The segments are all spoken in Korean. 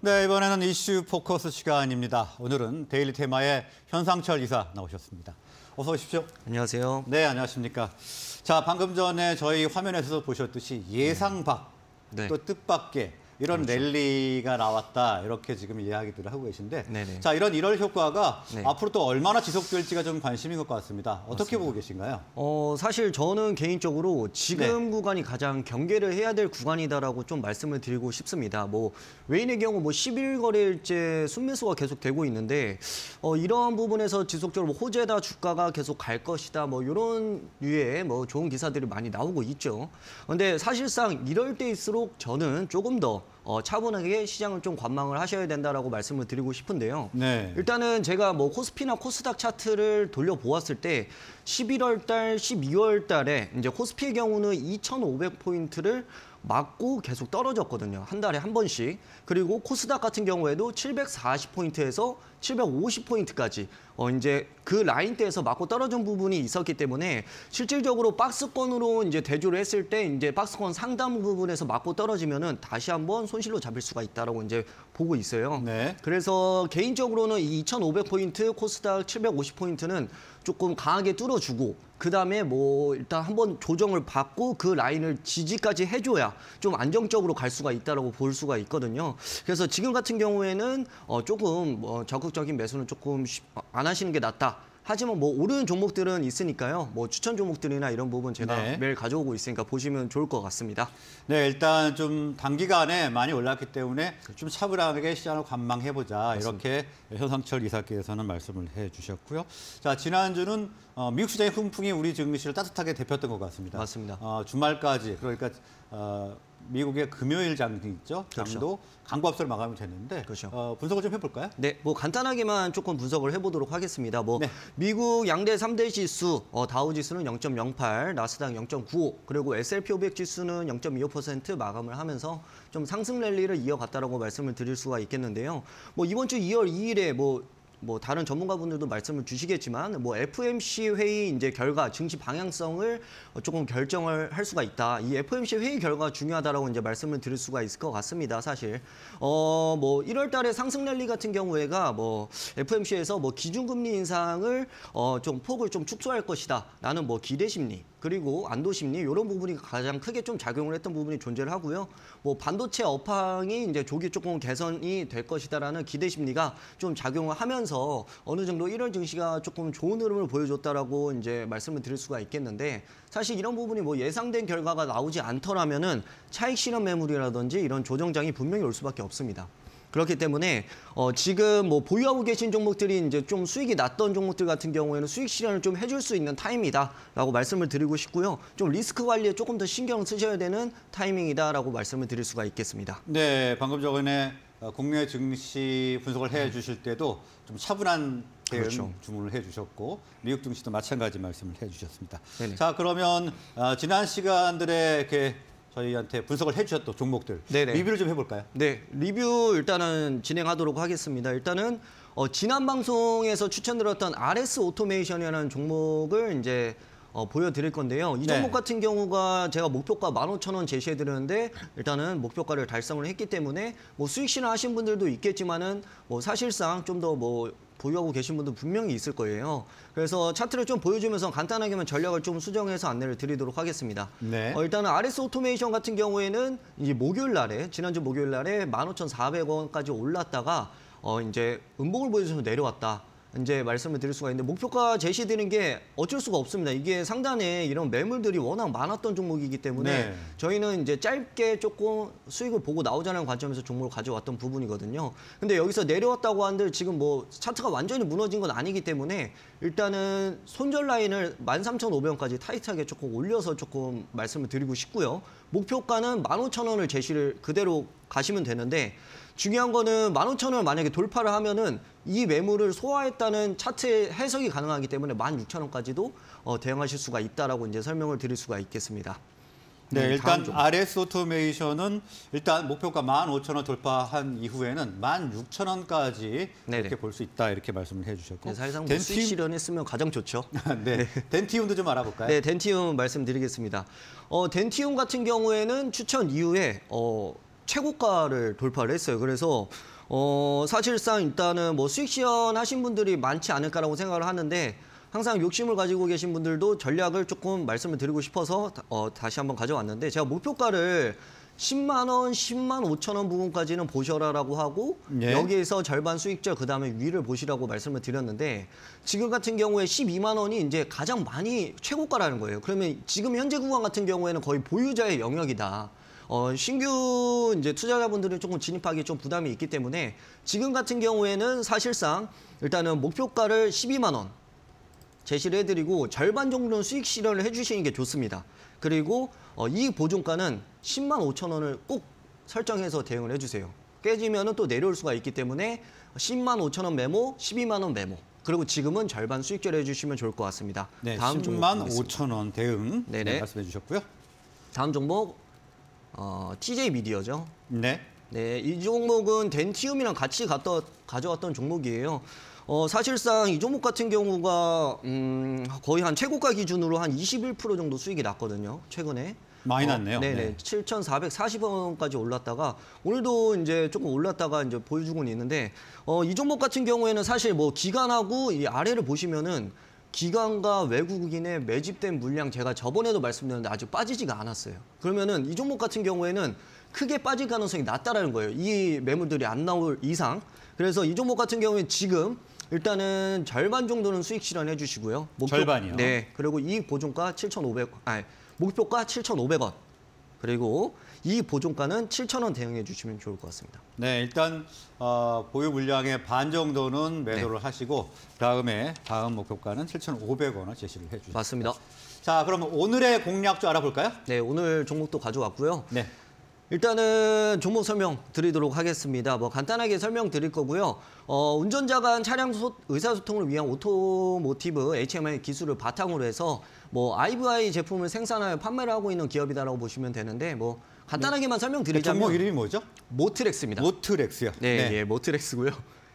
네, 이번에는 이슈 포커스 시간입니다. 오늘은 데일리 테마의 현상철 이사 나오셨습니다. 어서 오십시오. 안녕하세요. 네, 안녕하십니까. 자, 방금 전에 저희 화면에서도 보셨듯이 예상 밖, 네. 또 뜻밖의 이런 그렇죠. 랠리가 나왔다 이렇게 지금 이야기들을 하고 계신데 네네. 자 이런 일월 효과가 네. 앞으로 또 얼마나 지속될지가 좀 관심인 것 같습니다. 어떻게 맞습니다. 보고 계신가요? 어 사실 저는 개인적으로 지금 네. 구간이 가장 경계를 해야 될 구간이다라고 좀 말씀을 드리고 싶습니다. 뭐 외인의 경우 뭐1일거래일째 순매수가 계속되고 있는데 어 이러한 부분에서 지속적으로 뭐 호재다 주가가 계속 갈 것이다 뭐 이런 류의 뭐 좋은 기사들이 많이 나오고 있죠. 근데 사실상 이럴 때일수록 저는 조금 더 어, 차분하게 시장을 좀 관망을 하셔야 된다라고 말씀을 드리고 싶은데요. 네. 일단은 제가 뭐 코스피나 코스닥 차트를 돌려보았을 때 11월 달, 12월 달에 이제 코스피의 경우는 2,500포인트를 맞고 계속 떨어졌거든요. 한 달에 한 번씩. 그리고 코스닥 같은 경우에도 740포인트에서 750포인트까지 어 이제 그 라인대에서 맞고 떨어진 부분이 있었기 때문에 실질적으로 박스권으로 이제 대조를 했을 때 이제 박스권 상단 부분에서 맞고 떨어지면은 다시 한번 손실로 잡을 수가 있다라고 이제 보고 있어요. 네. 그래서 개인적으로는 이 2,500포인트 코스닥 750포인트는 조금 강하게 뚫어주고 그다음에 뭐 일단 한번 조정을 받고 그 라인을 지지까지 해줘야 좀 안정적으로 갈 수가 있다라고 볼 수가 있거든요. 그래서 지금 같은 경우에는 어 조금 뭐 적극 적극적인 매수는 조금 어, 안 하시는 게 낫다. 하지만 뭐 오른 종목들은 있으니까요. 뭐 추천 종목들이나 이런 부분 제가 네. 매일 가져오고 있으니까 보시면 좋을 것 같습니다. 네, 일단 좀 단기간에 많이 올랐기 때문에 그렇죠. 좀 차분하게 시장을 관망해보자 맞습니다. 이렇게 현상철 이사께서는 말씀을 해주셨고요. 자 지난주는 어, 미국 시장의 훈풍이 우리 증시를 따뜻하게 데폈던 것 같습니다. 맞습니다. 어, 주말까지 그러니까 어, 미국의 금요일 장 있죠. 장도 강보합세를 막으면 되는데 그렇죠. 어, 분석을 좀 해볼까요? 네, 뭐 간단하게만 조금 분석을 해보도록 하겠습니다. 뭐 네. 미국 양대 3대 지수, 어, 다우지수는 0.08, 나스닥 0.95, 그리고 S&P 500 지수는 0.25% 마감을 하면서 좀 상승 랠리를 이어갔다라고 말씀을 드릴 수가 있겠는데요. 뭐 이번 주 2월 2일에 뭐뭐 다른 전문가분들도 말씀을 주시겠지만 뭐 FMC 회의 이제 결과 증시 방향성을 조금 결정을 할 수가 있다. 이 FMC 회의 결과가 중요하다라고 이제 말씀을 드릴 수가 있을 것 같습니다. 사실 어 뭐 1월 달에 상승 랠리 같은 경우에가 뭐 FMC에서 뭐 기준금리 인상을 어 좀 폭을 좀 축소할 것이다. 나는뭐 기대 심리 그리고 안도 심리 이런 부분이 가장 크게 좀 작용을 했던 부분이 존재를 하고요. 뭐 반도체 업황이 이제 조기 조금 개선이 될 것이다라는 기대 심리가 좀 작용을 하면 하면서 어느 정도 1월 증시가 조금 좋은 흐름을 보여줬다라고 이제 말씀을 드릴 수가 있겠는데 사실 이런 부분이 뭐 예상된 결과가 나오지 않더라면은 차익 실현 매물이라든지 이런 조정장이 분명히 올 수밖에 없습니다. 그렇기 때문에 어, 지금 뭐 보유하고 계신 종목들이 이제 좀 수익이 났던 종목들 같은 경우에는 수익 실현을 좀 해줄 수 있는 타임이다라고 말씀을 드리고 싶고요. 좀 리스크 관리에 조금 더 신경 을 쓰셔야 되는 타이밍이다라고 말씀을 드릴 수가 있겠습니다. 네, 방금 전에 국내 어, 증시 분석을 해 주실 때도 좀 차분한 대응 그렇죠. 주문을 해 주셨고 미국 증시도 마찬가지 말씀을 해 주셨습니다. 네네. 자, 그러면 어, 지난 시간들의 이렇게 저희한테 분석을 해주셨던 종목들 네네. 리뷰를 좀 해볼까요? 네, 리뷰 일단은 진행하도록 하겠습니다. 일단은 어, 지난 방송에서 추천드렸던 RS 오토메이션이라는 종목을 이제 어, 보여드릴 건데요. 이 네. 종목 네. 같은 경우가 제가 목표가 15,000원 제시해드렸는데 일단은 목표가를 달성을 했기 때문에 뭐 수익 신현 하신 분들도 있겠지만은 뭐 사실상 좀 더 뭐 보유하고 계신 분도 분명히 있을 거예요. 그래서 차트를 좀 보여주면서 간단하게만 전략을 좀 수정해서 안내를 드리도록 하겠습니다. 네. 어, 일단은 RS 오토메이션 같은 경우에는 이제 목요일 날에 지난주 목요일 날에 15,400원까지 올랐다가 어, 이제 음봉을 보여주면서 내려왔다. 이제 말씀을 드릴 수가 있는데 목표가 제시되는 게 어쩔 수가 없습니다. 이게 상단에 이런 매물들이 워낙 많았던 종목이기 때문에 네. 저희는 이제 짧게 조금 수익을 보고 나오자는 관점에서 종목을 가져왔던 부분이거든요. 근데 여기서 내려왔다고 한들 지금 뭐 차트가 완전히 무너진 건 아니기 때문에 일단은 손절 라인을 13,500원까지 타이트하게 조금 올려서 조금 말씀을 드리고 싶고요. 목표가는 15,000원을 제시를 그대로 가시면 되는데 중요한 거는 15,000원 을 만약에 돌파를 하면은 이 매물을 소화했다는 차트의 해석이 가능하기 때문에 16,000원까지도 어, 대응하실 수가 있다라고 이제 설명을 드릴 수가 있겠습니다. 네, 네 일단 RS 오토메이션은 일단 목표가 15,000원 돌파한 이후에는 16,000원까지 이렇게 볼 수 있다 이렇게 말씀을 해주셨고 네, 사실상 덴티... 뭐 수익 실현했으면 가장 좋죠. 네, 네, 덴티움도 좀 알아볼까요? 네, 덴티움 말씀드리겠습니다. 어, 덴티움 같은 경우에는 추천 이후에 어, 최고가를 돌파를 했어요. 그래서 어, 사실상 일단은 뭐 수익 시연 하신 분들이 많지 않을까라고 생각을 하는데 항상 욕심을 가지고 계신 분들도 전략을 조금 말씀을 드리고 싶어서 어, 다시 한번 가져왔는데 제가 목표가를 10만 원, 10만 5천 원 부분까지는 보셔라라고 하고 예. 여기에서 절반 수익절 그다음에 위를 보시라고 말씀을 드렸는데 지금 같은 경우에 12만 원이 이제 가장 많이 최고가라는 거예요. 그러면 지금 현재 구간 같은 경우에는 거의 보유자의 영역이다. 어, 신규 이제 투자자분들은 조금 진입하기 좀 부담이 있기 때문에 지금 같은 경우에는 사실상 일단은 목표가를 12만 원 제시를 해드리고 절반 정도는 수익 실현을 해주시는 게 좋습니다. 그리고 어, 이보증가는 10만 5천 원을 꼭 설정해서 대응을 해주세요. 깨지면 또 내려올 수가 있기 때문에 10만 5천 원 메모, 12만 원 메모. 그리고 지금은 절반 수익절 해주시면 좋을 것 같습니다. 네, 다음 10만 5천 원 대응 네, 말씀해 주셨고요. 다음 종목 어, TJ 미디어죠. 네. 네, 이 종목은 덴티움이랑 같이 갔다, 가져왔던 종목이에요. 어, 사실상 이 종목 같은 경우가 음, 거의 한 최고가 기준으로 한 21% 정도 수익이 났거든요. 최근에. 많이 어, 났네요. 네네. 네. 7,440원까지 올랐다가 오늘도 이제 조금 올랐다가 이제 보여주고 있는데 어, 이 종목 같은 경우에는 사실 뭐 기간하고 이 아래를 보시면은 기관과 외국인의 매집된 물량 제가 저번에도 말씀드렸는데 아직 빠지지가 않았어요. 그러면은 이 종목 같은 경우에는 크게 빠질 가능성이 낮다라는 거예요. 이 매물들이 안 나올 이상. 그래서 이 종목 같은 경우에 지금 일단은 절반 정도는 수익 실현해 주시고요. 목표, 절반이요. 네. 그리고 이익 보존가 7,500 아니 목표가 7,500원. 그리고 이 보존가는 7천 원 대응해 주시면 좋을 것 같습니다. 네, 일단 어, 보유 물량의 반 정도는 네. 매도를 네. 하시고 다음에 다음 목표가는 7,500원을 제시를 해주셨습 맞습니다. 자, 그럼 오늘의 공략주 알아볼까요? 네, 오늘 종목도 가져왔고요. 네. 일단은 종목 설명 드리도록 하겠습니다. 뭐 간단하게 설명 드릴 거고요. 어, 운전자 간 차량 소, 의사소통을 위한 오토모티브 HMI 기술을 바탕으로 해서 뭐 IVI 제품을 생산하여 판매를 하고 있는 기업이다라고 보시면 되는데 뭐 간단하게만 네. 설명드리자면 네, 종목 이름이 뭐죠? 모트렉스입니다. 모트렉스요. 네, 네. 예, 모트렉스고요.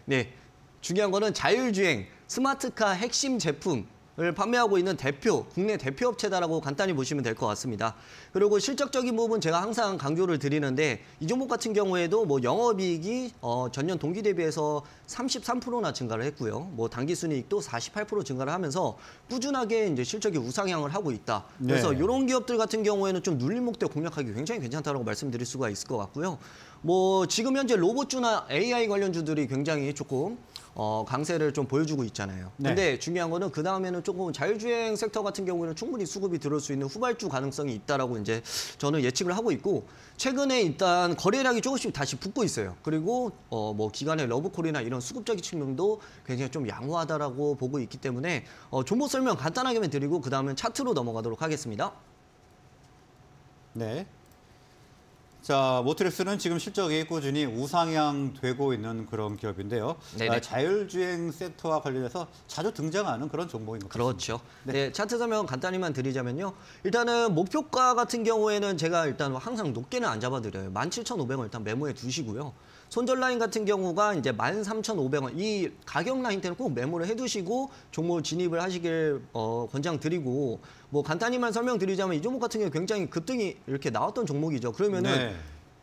네. 중요한 거는 자율주행 스마트카 핵심 제품 을 판매하고 있는 대표, 국내 대표 업체다라고 간단히 보시면 될 것 같습니다. 그리고 실적적인 부분 제가 항상 강조를 드리는데 이 종목 같은 경우에도 뭐 영업이익이 어, 전년 동기 대비해서 33%나 증가를 했고요. 뭐 단기 순이익도 48% 증가를 하면서 꾸준하게 이제 실적이 우상향을 하고 있다. 그래서 네. 이런 기업들 같은 경우에는 좀 눌림목대 공략하기 굉장히 괜찮다라고 말씀드릴 수가 있을 것 같고요. 뭐 지금 현재 로봇주나 AI 관련주들이 굉장히 조금 어, 강세를 좀 보여주고 있잖아요. 네. 근데 중요한 거는 그 다음에는 조금 자율주행 섹터 같은 경우에는 충분히 수급이 들어올 수 있는 후발주 가능성이 있다라고 이제 저는 예측을 하고 있고 최근에 일단 거래량이 조금씩 다시 붙고 있어요. 그리고 어, 뭐 기간의 러브콜이나 이런 수급적인 측면도 굉장히 좀 양호하다라고 보고 있기 때문에 어, 종목 설명 간단하게만 드리고 그 다음은 차트로 넘어가도록 하겠습니다. 네. 자, 모트렉스는 지금 실적이 꾸준히 우상향되고 있는 그런 기업인데요. 네네. 아, 자율주행 섹터와 관련해서 자주 등장하는 그런 종목인 것죠 같습니다. 그렇죠. 네. 네, 차트 설명 간단히만 드리자면요. 일단은 목표가 같은 경우에는 제가 일단 항상 높게는 안 잡아드려요. 17,500원 일단 메모해 두시고요. 손절 라인 같은 경우가 이제 13,500원 이 가격 라인때는꼭 메모를 해두시고 종목 진입을 하시길 어, 권장드리고 뭐 간단히만 설명드리자면 이 종목 같은 경우 굉장히 급등이 이렇게 나왔던 종목이죠. 그러면은 네.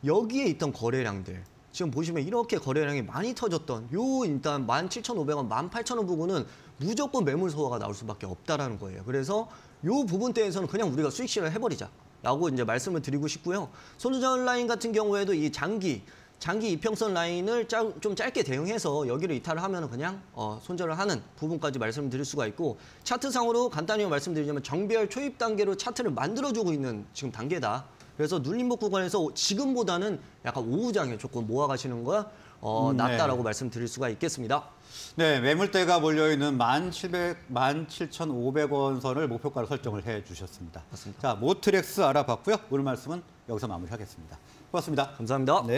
여기에 있던 거래량들 지금 보시면 이렇게 거래량이 많이 터졌던 요 일단 17,500원, 18,000원 부분은 무조건 매물 소화가 나올 수밖에 없다라는 거예요. 그래서 요부분때에서는 그냥 우리가 수익 실현을 해버리자. 라고 이제 말씀을 드리고 싶고요. 손절 라인 같은 경우에도 이 장기 장기 이평선 라인을 짜, 좀 짧게 대응해서 여기로 이탈을 하면 그냥 어, 손절을 하는 부분까지 말씀드릴 수가 있고 차트상으로 간단히 말씀드리자면 정비열 초입 단계로 차트를 만들어주고 있는 지금 단계다. 그래서 눌림목 구간에서 지금보다는 약간 오후장에 조금 모아가시는 거야 어, 음, 네. 낫다라고 네. 말씀드릴 수가 있겠습니다. 네, 매물대가 몰려있는 1,700, 17,500원 선을 목표가로 설정을 해주셨습니다. 맞습니다. 자, 모트렉스 알아봤고요. 오늘 말씀은 여기서 마무리하겠습니다. 고맙습니다. 감사합니다. 네.